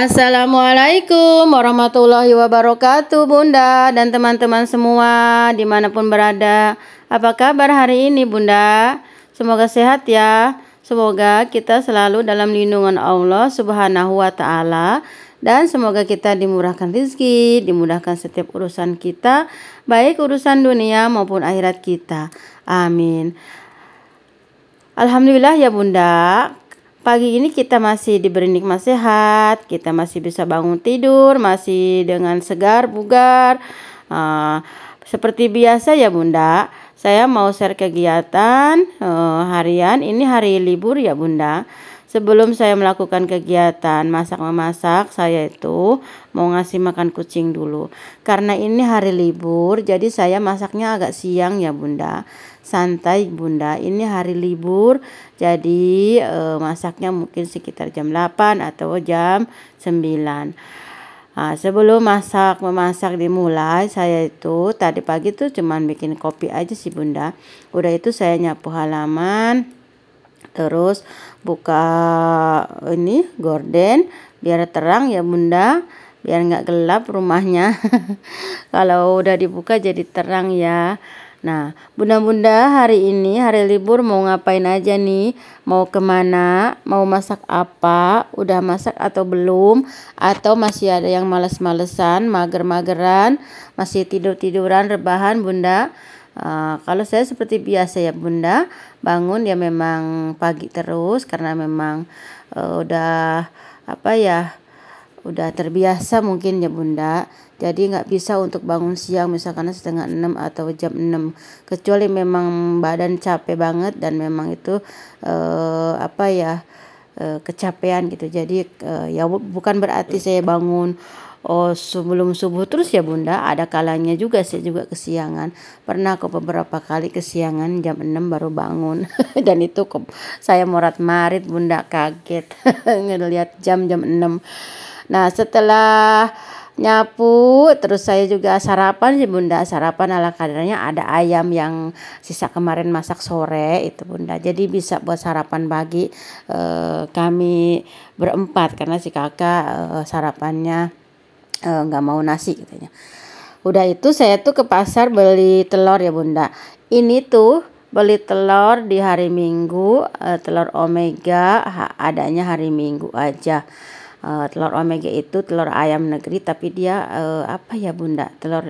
Assalamualaikum warahmatullahi wabarakatuh Bunda dan teman-teman semua dimanapun berada Apa kabar hari ini Bunda? Semoga sehat ya Semoga kita selalu dalam lindungan Allah subhanahu wa ta'ala dan semoga kita dimurahkan rezeki, dimudahkan setiap urusan kita, baik urusan dunia maupun akhirat kita. Amin. Alhamdulillah ya Bunda, Pagi ini kita masih diberi nikmat sehat, kita masih bisa bangun tidur, masih dengan segar bugar. Uh, seperti biasa ya Bunda, saya mau share kegiatan uh, harian. Ini hari libur ya Bunda. Sebelum saya melakukan kegiatan masak-memasak, saya itu mau ngasih makan kucing dulu. Karena ini hari libur, jadi saya masaknya agak siang ya Bunda. Santai Bunda, ini hari libur, jadi e, masaknya mungkin sekitar jam 8 atau jam 9. Nah, sebelum masak memasak dimulai saya itu tadi pagi tuh cuman bikin kopi aja sih bunda udah itu saya nyapu halaman terus buka ini gorden biar terang ya bunda biar nggak gelap rumahnya kalau udah dibuka jadi terang ya Nah, bunda-bunda hari ini hari libur mau ngapain aja nih? Mau kemana? Mau masak apa? Udah masak atau belum? Atau masih ada yang males-malesan, mager-mageran, masih tidur-tiduran, rebahan bunda? Uh, kalau saya seperti biasa ya bunda, bangun ya memang pagi terus karena memang uh, udah apa ya, udah terbiasa mungkin ya bunda jadi nggak bisa untuk bangun siang misalkan setengah enam atau jam enam kecuali memang badan capek banget dan memang itu eh, apa ya eh, kecapean gitu jadi eh, ya bukan berarti saya bangun Oh sebelum subuh terus ya bunda ada kalanya juga saya juga kesiangan pernah aku beberapa kali kesiangan jam 6 baru bangun dan itu kok saya morat marit bunda kaget ngelihat jam jam 6 nah setelah nyapu terus saya juga sarapan sih bunda sarapan ala kadarnya ada ayam yang sisa kemarin masak sore itu bunda jadi bisa buat sarapan pagi eh, kami berempat karena si kakak eh, sarapannya eh, nggak mau nasi katanya udah itu saya tuh ke pasar beli telur ya bunda ini tuh beli telur di hari minggu eh, telur omega adanya hari minggu aja Eh, telur omega itu telur ayam negeri tapi dia uh, apa ya Bunda telur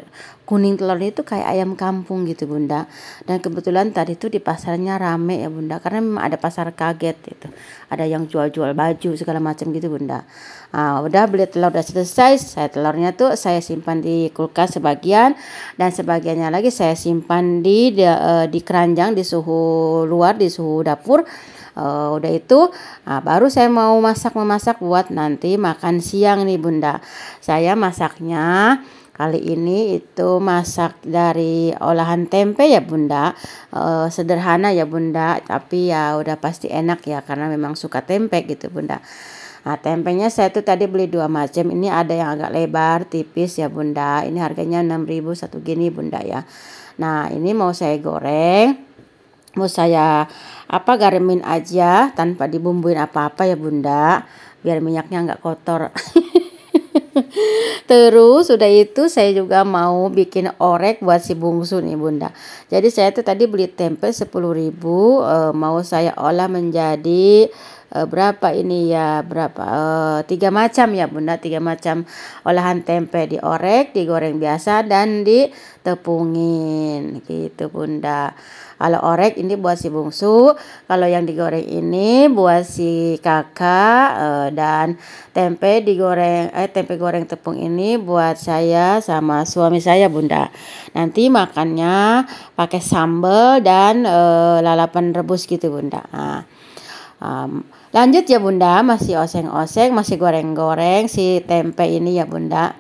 kuning telurnya itu kayak ayam kampung gitu bunda dan kebetulan tadi itu di pasarnya rame ya bunda karena memang ada pasar kaget itu ada yang jual-jual baju segala macam gitu bunda nah, udah beli telur udah selesai saya telurnya tuh saya simpan di kulkas sebagian dan sebagiannya lagi saya simpan di di, eh, di keranjang di suhu luar di suhu dapur Uh, udah itu nah, baru saya mau masak memasak buat nanti makan siang nih bunda saya masaknya Kali ini itu masak dari olahan tempe ya Bunda. E, sederhana ya Bunda, tapi ya udah pasti enak ya karena memang suka tempe gitu Bunda. Nah, tempenya saya tuh tadi beli dua macam. Ini ada yang agak lebar, tipis ya Bunda. Ini harganya 6.000 satu gini Bunda ya. Nah, ini mau saya goreng. Mau saya apa garamin aja tanpa dibumbuin apa-apa ya Bunda. Biar minyaknya nggak kotor. Terus sudah itu saya juga mau bikin orek buat si bungsu nih Bunda. Jadi saya tuh tadi beli tempe 10.000 e, eh, mau saya olah menjadi uh, berapa ini ya berapa uh, tiga macam ya bunda tiga macam olahan tempe diorek digoreng biasa dan ditepungin gitu bunda kalau orek ini buat si bungsu kalau yang digoreng ini buat si kakak uh, dan tempe digoreng eh tempe goreng tepung ini buat saya sama suami saya bunda nanti makannya pakai sambal dan uh, lalapan rebus gitu bunda nah, um, Lanjut ya bunda, masih oseng-oseng, masih goreng-goreng si tempe ini ya bunda.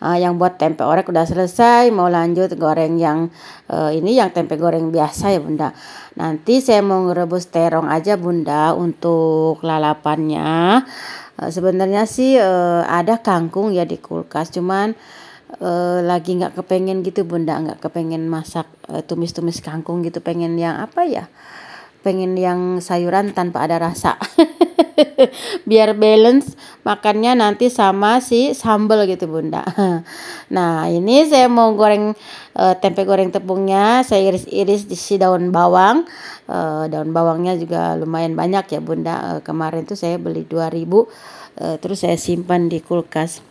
Uh, yang buat tempe orek udah selesai, mau lanjut goreng yang uh, ini yang tempe goreng biasa ya bunda. Nanti saya mau ngerebus terong aja bunda untuk lalapannya. Uh, Sebenarnya sih uh, ada kangkung ya di kulkas, cuman uh, lagi nggak kepengen gitu bunda, nggak kepengen masak tumis-tumis uh, kangkung gitu, pengen yang apa ya? pengen yang sayuran tanpa ada rasa biar balance makannya nanti sama si sambal gitu bunda nah ini saya mau goreng e, tempe goreng tepungnya saya iris-iris di si daun bawang e, daun bawangnya juga lumayan banyak ya bunda e, kemarin tuh saya beli 2000 e, terus saya simpan di kulkas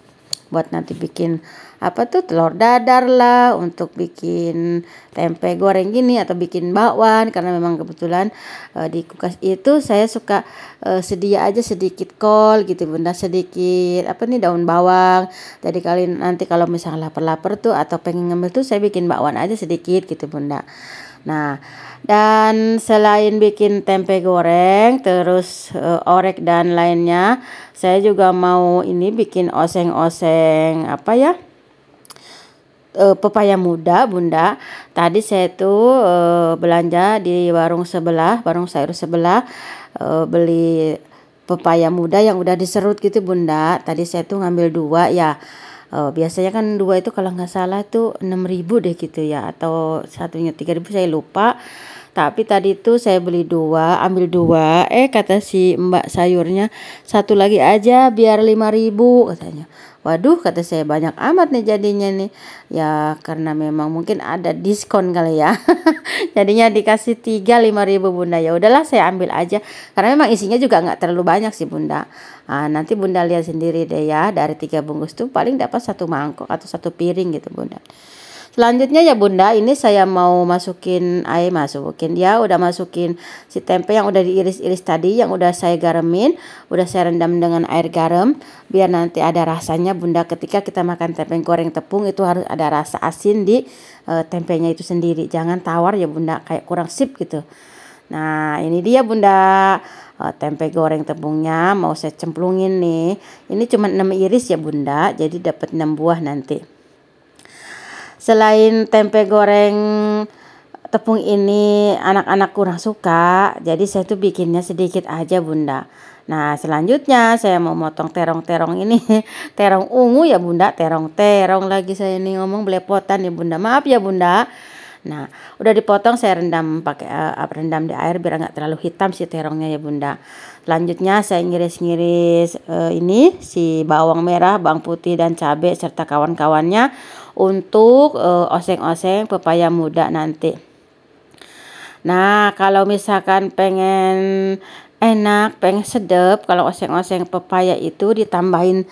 buat nanti bikin apa tuh telur dadar lah untuk bikin tempe goreng gini atau bikin bakwan karena memang kebetulan e, di kulkas itu saya suka e, sedia aja sedikit kol gitu bunda sedikit apa nih daun bawang jadi kali nanti kalau misalnya lapar-lapar tuh atau pengen ngambil tuh saya bikin bakwan aja sedikit gitu bunda Nah, dan selain bikin tempe goreng, terus e, orek dan lainnya, saya juga mau ini bikin oseng-oseng apa ya? uh, pepaya muda bunda tadi saya tuh uh, belanja di warung sebelah warung sayur sebelah uh, beli pepaya muda yang udah diserut gitu bunda tadi saya tuh ngambil dua ya uh, biasanya kan dua itu kalau nggak salah itu 6000 deh gitu ya atau satunya 3000 saya lupa tapi tadi itu saya beli dua ambil dua eh kata si mbak sayurnya satu lagi aja biar 5000 katanya Waduh kata saya banyak amat nih jadinya nih. Ya karena memang mungkin ada diskon kali ya. jadinya dikasih tiga lima ribu Bunda. Ya udahlah saya ambil aja karena memang isinya juga nggak terlalu banyak sih Bunda. Nah, nanti Bunda lihat sendiri deh ya dari tiga bungkus tuh paling dapat satu mangkok atau satu piring gitu Bunda. Selanjutnya ya Bunda, ini saya mau masukin air masukin ya, udah masukin si tempe yang udah diiris-iris tadi yang udah saya garamin, udah saya rendam dengan air garam biar nanti ada rasanya Bunda ketika kita makan tempe goreng tepung itu harus ada rasa asin di e, tempenya itu sendiri. Jangan tawar ya Bunda kayak kurang sip gitu. Nah, ini dia Bunda eh, tempe goreng tepungnya mau saya cemplungin nih. Ini cuma 6 iris ya Bunda, jadi dapat 6 buah nanti selain tempe goreng tepung ini anak-anak kurang suka, jadi saya tuh bikinnya sedikit aja Bunda. Nah selanjutnya saya mau motong terong-terong ini, terong ungu ya Bunda, terong-terong lagi saya ini ngomong belepotan ya Bunda, maaf ya Bunda. Nah udah dipotong saya rendam pakai uh, rendam di air biar nggak terlalu hitam si terongnya ya Bunda. Selanjutnya saya ngiris-ngiris uh, ini si bawang merah, bawang putih dan cabai serta kawan-kawannya untuk eh, oseng-oseng pepaya muda nanti. Nah, kalau misalkan pengen enak, pengen sedap, kalau oseng-oseng pepaya itu ditambahin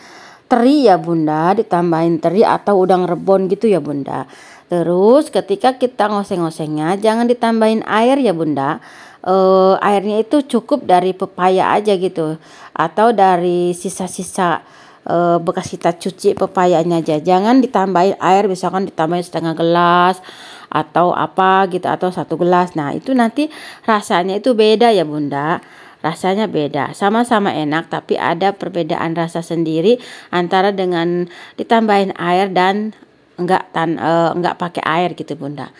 teri ya bunda, ditambahin teri atau udang rebon gitu ya bunda. Terus ketika kita ngoseng-ngosengnya jangan ditambahin air ya bunda. E, airnya itu cukup dari pepaya aja gitu atau dari sisa-sisa e, bekas kita cuci pepayanya aja jangan ditambahin air misalkan ditambahin setengah gelas atau apa gitu atau satu gelas nah itu nanti rasanya itu beda ya bunda rasanya beda sama-sama enak tapi ada perbedaan rasa sendiri antara dengan ditambahin air dan enggak tan uh, enggak pakai air gitu bunda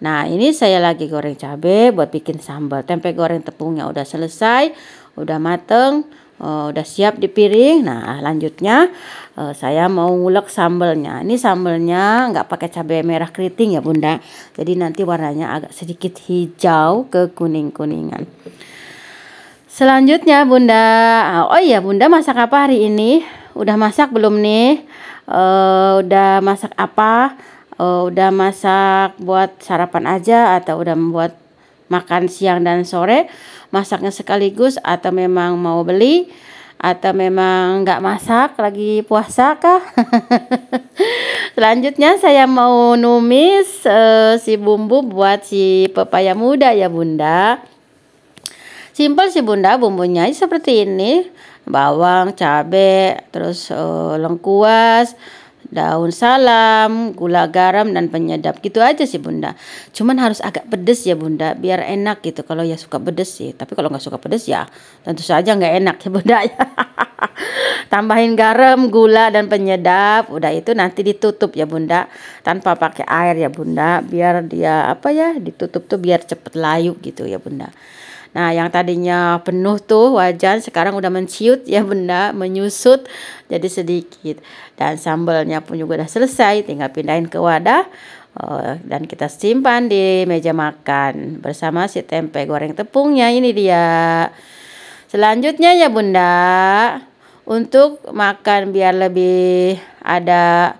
nah ini saya lagi goreng cabai buat bikin sambal tempe goreng tepungnya udah selesai udah mateng uh, udah siap di piring. Nah, lanjutnya uh, saya mau ngulek sambelnya. Ini sambelnya nggak pakai cabai merah keriting ya, Bunda. Jadi nanti warnanya agak sedikit hijau ke kuning-kuningan. Selanjutnya, Bunda. Ah, oh iya, Bunda masak apa hari ini? Udah masak belum nih? Uh, udah masak apa? Uh, udah masak buat sarapan aja atau udah membuat makan siang dan sore masaknya sekaligus atau memang mau beli atau memang nggak masak lagi puasa kah? Selanjutnya saya mau numis uh, si bumbu buat si pepaya muda ya bunda. simple sih bunda bumbunya seperti ini bawang, cabai, terus uh, lengkuas, daun salam, gula garam dan penyedap. Gitu aja sih Bunda. Cuman harus agak pedes ya Bunda, biar enak gitu. Kalau ya suka pedes sih, tapi kalau nggak suka pedes ya tentu saja nggak enak ya Bunda ya. Tambahin garam, gula dan penyedap. Udah itu nanti ditutup ya Bunda tanpa pakai air ya Bunda, biar dia apa ya ditutup tuh biar cepet layu gitu ya Bunda. Nah, yang tadinya penuh tuh wajan sekarang udah menciut ya benda, menyusut jadi sedikit. Dan sambalnya pun juga udah selesai, tinggal pindahin ke wadah uh, dan kita simpan di meja makan bersama si tempe goreng tepungnya ini dia. Selanjutnya ya Bunda, untuk makan biar lebih ada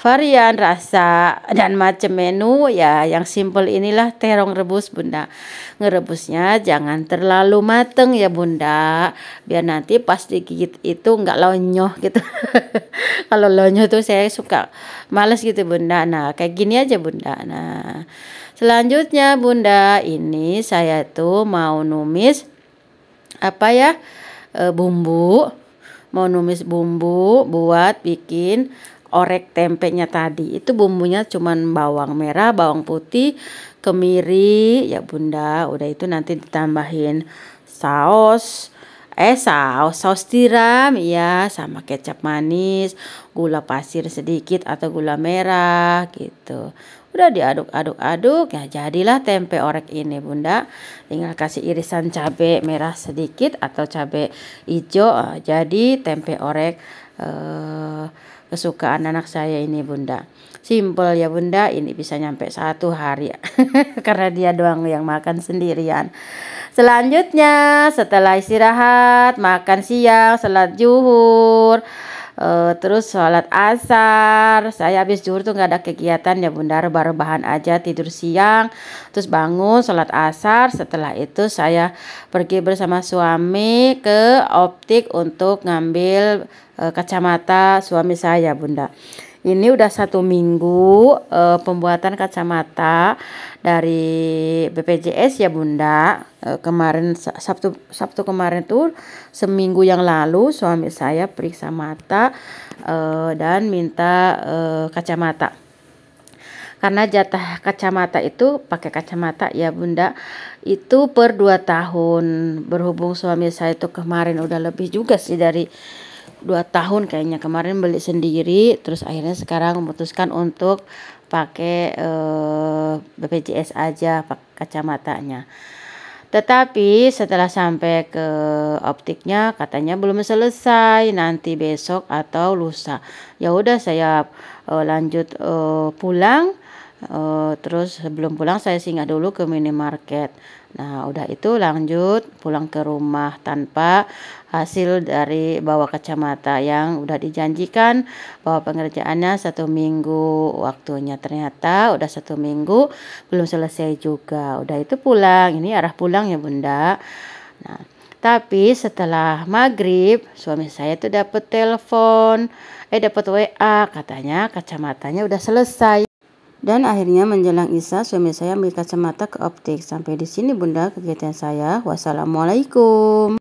varian rasa dan macam menu ya yang simple inilah terong rebus bunda ngerebusnya jangan terlalu mateng ya bunda biar nanti pas digigit itu nggak lonyoh gitu kalau lonyoh tuh saya suka males gitu bunda nah kayak gini aja bunda nah selanjutnya bunda ini saya tuh mau numis apa ya e, bumbu mau numis bumbu buat bikin orek tempenya tadi itu bumbunya cuman bawang merah, bawang putih, kemiri ya Bunda. Udah itu nanti ditambahin saus eh saus saus tiram ya sama kecap manis, gula pasir sedikit atau gula merah gitu. Udah diaduk-aduk-aduk ya jadilah tempe orek ini Bunda. Tinggal kasih irisan cabai merah sedikit atau cabai hijau eh, jadi tempe orek Eh, kesukaan anak saya ini bunda simple ya bunda ini bisa nyampe satu hari karena dia doang yang makan sendirian selanjutnya setelah istirahat makan siang selat juhur Uh, terus sholat asar saya habis zuhur tuh nggak ada kegiatan ya bunda rebah-rebahan aja tidur siang terus bangun sholat asar setelah itu saya pergi bersama suami ke optik untuk ngambil uh, kacamata suami saya bunda ini udah satu minggu e, pembuatan kacamata dari BPJS ya Bunda e, kemarin Sabtu Sabtu kemarin tuh seminggu yang lalu suami saya periksa mata e, dan minta e, kacamata karena jatah kacamata itu pakai kacamata ya Bunda itu per dua tahun berhubung suami saya itu kemarin udah lebih juga sih dari dua tahun kayaknya kemarin beli sendiri terus akhirnya sekarang memutuskan untuk pakai uh, eh, BPJS aja pak kacamatanya tetapi setelah sampai ke optiknya katanya belum selesai nanti besok atau lusa ya udah saya uh, lanjut uh, pulang Uh, terus sebelum pulang saya singgah dulu ke minimarket. Nah, udah itu lanjut pulang ke rumah tanpa hasil dari bawa kacamata yang udah dijanjikan bahwa pengerjaannya satu minggu waktunya ternyata udah satu minggu belum selesai juga udah itu pulang ini arah pulang ya bunda nah tapi setelah maghrib suami saya tuh dapat telepon eh dapat WA katanya kacamatanya udah selesai dan akhirnya menjelang Isya, suami saya ambil kacamata ke optik. Sampai di sini bunda kegiatan saya. Wassalamualaikum.